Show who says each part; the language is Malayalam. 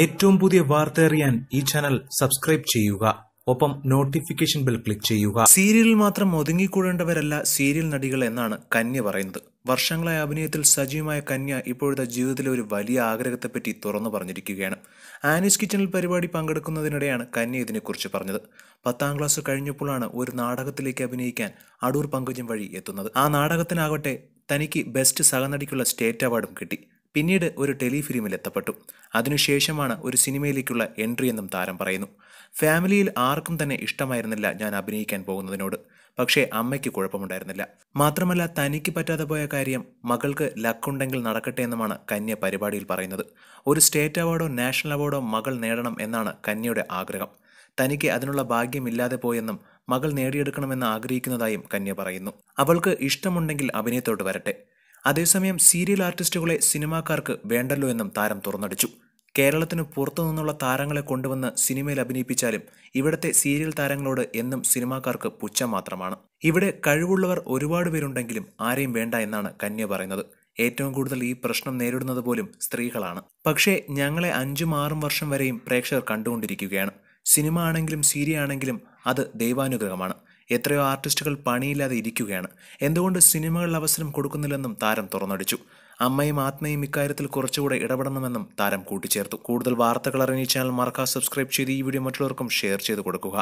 Speaker 1: ഏറ്റവും പുതിയ വാർത്ത അറിയാൻ ഈ ചാനൽ സബ്സ്ക്രൈബ് ചെയ്യുക ഒപ്പം നോട്ടിഫിക്കേഷൻ ബെൽ ക്ലിക്ക് ചെയ്യുക സീരിയലിൽ മാത്രം ഒതുങ്ങിക്കൂടേണ്ടവരല്ല സീരിയൽ നടികൾ എന്നാണ് കന്യ പറയുന്നത് വർഷങ്ങളായ അഭിനയത്തിൽ സജീവമായ കന്യ ഇപ്പോഴത്തെ ജീവിതത്തിലെ ഒരു വലിയ ആഗ്രഹത്തെപ്പറ്റി തുറന്നു പറഞ്ഞിരിക്കുകയാണ് ആനീസ് കിച്ചണിൽ പരിപാടി പങ്കെടുക്കുന്നതിനിടെയാണ് കന്യ ഇതിനെക്കുറിച്ച് പറഞ്ഞത് പത്താം ക്ലാസ് കഴിഞ്ഞപ്പോഴാണ് ഒരു നാടകത്തിലേക്ക് അഭിനയിക്കാൻ അടൂർ പങ്കുജം വഴി എത്തുന്നത് ആ നാടകത്തിനാകട്ടെ തനിക്ക് ബെസ്റ്റ് സഹനടിക്കുള്ള സ്റ്റേറ്റ് അവാർഡും കിട്ടി പിന്നീട് ഒരു ടെലിഫിലിമിൽ എത്തപ്പെട്ടു അതിനുശേഷമാണ് ഒരു സിനിമയിലേക്കുള്ള എൻട്രി എന്നും താരം പറയുന്നു ഫാമിലിയിൽ ആർക്കും തന്നെ ഇഷ്ടമായിരുന്നില്ല ഞാൻ അഭിനയിക്കാൻ പോകുന്നതിനോട് പക്ഷേ അമ്മയ്ക്ക് കുഴപ്പമുണ്ടായിരുന്നില്ല മാത്രമല്ല തനിക്ക് പറ്റാതെ പോയ കാര്യം മകൾക്ക് ലക്കുണ്ടെങ്കിൽ നടക്കട്ടെ എന്നുമാണ് കന്യ പരിപാടിയിൽ പറയുന്നത് ഒരു സ്റ്റേറ്റ് അവാർഡോ നാഷണൽ അവാർഡോ മകൾ നേടണം എന്നാണ് കന്യയുടെ ആഗ്രഹം തനിക്ക് അതിനുള്ള ഭാഗ്യമില്ലാതെ പോയെന്നും മകൾ നേടിയെടുക്കണമെന്ന് ആഗ്രഹിക്കുന്നതായും കന്യ പറയുന്നു അവൾക്ക് ഇഷ്ടമുണ്ടെങ്കിൽ അഭിനയത്തോട്ട് വരട്ടെ അതേസമയം സീരിയൽ ആർട്ടിസ്റ്റുകളെ സിനിമാക്കാർക്ക് വേണ്ടല്ലോ എന്നും താരം തുറന്നടിച്ചു കേരളത്തിന് പുറത്തുനിന്നുള്ള താരങ്ങളെ കൊണ്ടുവന്ന് സിനിമയിൽ അഭിനയിപ്പിച്ചാലും ഇവിടത്തെ സീരിയൽ താരങ്ങളോട് എന്നും സിനിമാക്കാർക്ക് പുച്ഛം മാത്രമാണ് ഇവിടെ കഴിവുള്ളവർ ഒരുപാട് പേരുണ്ടെങ്കിലും ആരെയും വേണ്ട എന്നാണ് കന്യ പറയുന്നത് ഏറ്റവും കൂടുതൽ ഈ പ്രശ്നം നേരിടുന്നത് പോലും സ്ത്രീകളാണ് പക്ഷേ ഞങ്ങളെ അഞ്ചും ആറും വർഷം വരെയും പ്രേക്ഷകർ കണ്ടുകൊണ്ടിരിക്കുകയാണ് സിനിമ ആണെങ്കിലും സീരിയ ആണെങ്കിലും അത് ദൈവാനുഗ്രഹമാണ് എത്രയോ ആർട്ടിസ്റ്റുകൾ പണിയില്ലാതെ ഇരിക്കുകയാണ് എന്തുകൊണ്ട് സിനിമകളിൽ അവസരം കൊടുക്കുന്നില്ലെന്നും താരം തുറന്നടിച്ചു അമ്മയും ആത്മയും ഇക്കാര്യത്തിൽ കുറച്ചുകൂടെ ഇടപെടണമെന്നും താരം കൂട്ടിച്ചേർത്തു കൂടുതൽ വാർത്തകൾ അറിഞ്ഞ ചാനൽ മറക്കാതെ സബ്സ്ക്രൈബ് ചെയ്ത് ഈ വീഡിയോ മറ്റുള്ളവർക്കും ഷെയർ ചെയ്ത് കൊടുക്കുക